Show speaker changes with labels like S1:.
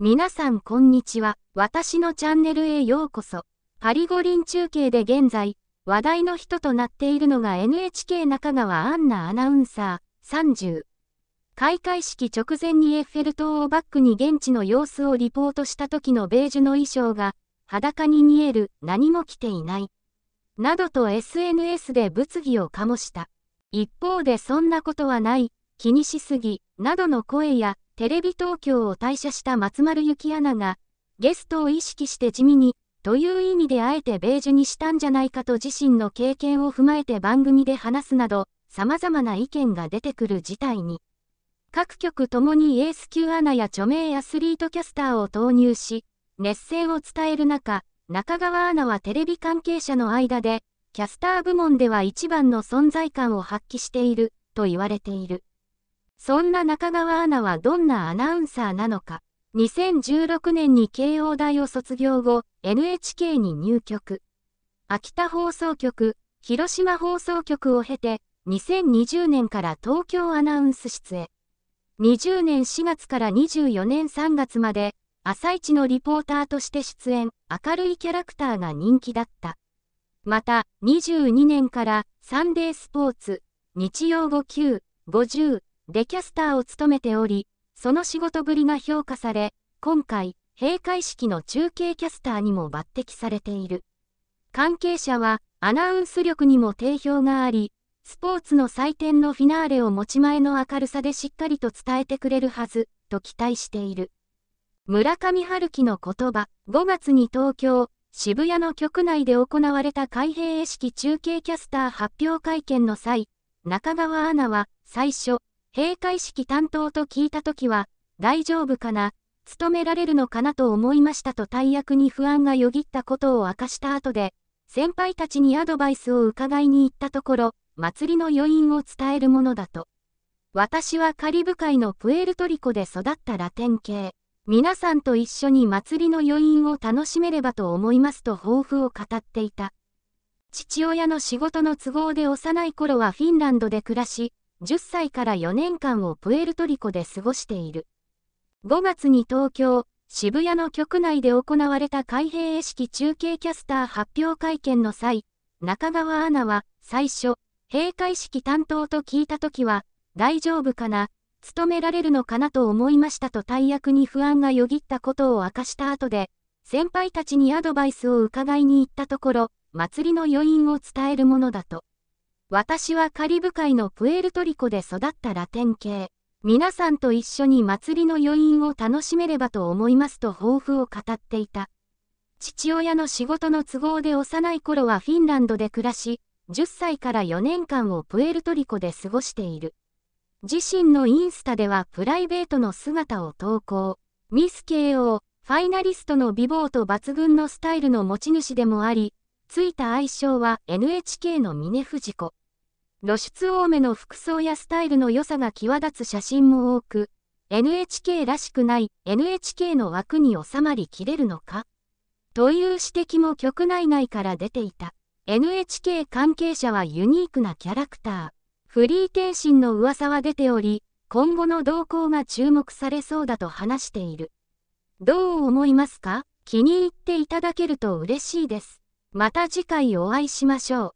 S1: 皆さんこんにちは。私のチャンネルへようこそ。パリ五輪中継で現在、話題の人となっているのが NHK 中川アンナアナウンサー30。開会式直前にエッフェル塔をバックに現地の様子をリポートした時のベージュの衣装が裸に見える何も着ていない。などと SNS で物議を醸した。一方でそんなことはない、気にしすぎ、などの声やテレビ東京を退社した松丸幸アナが、ゲストを意識して地味に、という意味であえてベージュにしたんじゃないかと自身の経験を踏まえて番組で話すなど、様々な意見が出てくる事態に。各局ともにエース級アナや著名アスリートキャスターを投入し、熱戦を伝える中、中川アナはテレビ関係者の間で、キャスター部門では一番の存在感を発揮している、と言われている。そんな中川アナはどんなアナウンサーなのか。2016年に慶応大を卒業後、NHK に入局。秋田放送局、広島放送局を経て、2020年から東京アナウンス室へ。20年4月から24年3月まで、朝一のリポーターとして出演、明るいキャラクターが人気だった。また、22年から、サンデースポーツ、日曜5 9 50、でキャスターを務めており、その仕事ぶりが評価され、今回、閉会式の中継キャスターにも抜擢されている。関係者は、アナウンス力にも定評があり、スポーツの祭典のフィナーレを持ち前の明るさでしっかりと伝えてくれるはず、と期待している。村上春樹の言葉、5月に東京、渋谷の局内で行われた開閉式中継キャスター発表会見の際、中川アナは、最初、閉会式担当と聞いたときは、大丈夫かな、務められるのかなと思いましたと大役に不安がよぎったことを明かした後で、先輩たちにアドバイスを伺いに行ったところ、祭りの余韻を伝えるものだと。私はカリブ海のプエルトリコで育ったラテン系。皆さんと一緒に祭りの余韻を楽しめればと思いますと抱負を語っていた。父親の仕事の都合で幼い頃はフィンランドで暮らし、10歳から4年間をプエルトリコで過ごしている。5月に東京、渋谷の局内で行われた開閉式中継キャスター発表会見の際、中川アナは最初、閉会式担当と聞いたときは、大丈夫かな、務められるのかなと思いましたと大役に不安がよぎったことを明かした後で、先輩たちにアドバイスを伺いに行ったところ、祭りの余韻を伝えるものだと。私はカリブ海のプエルトリコで育ったラテン系。皆さんと一緒に祭りの余韻を楽しめればと思いますと抱負を語っていた。父親の仕事の都合で幼い頃はフィンランドで暮らし、10歳から4年間をプエルトリコで過ごしている。自身のインスタではプライベートの姿を投稿。ミス KO、ファイナリストの美貌と抜群のスタイルの持ち主でもあり、ついた愛称は NHK の峰富士子。露出多めの服装やスタイルの良さが際立つ写真も多く、NHK らしくない NHK の枠に収まりきれるのかという指摘も局内外から出ていた。NHK 関係者はユニークなキャラクター、フリー転身の噂は出ており、今後の動向が注目されそうだと話している。どう思いますか気に入っていただけると嬉しいです。また次回お会いしましょう。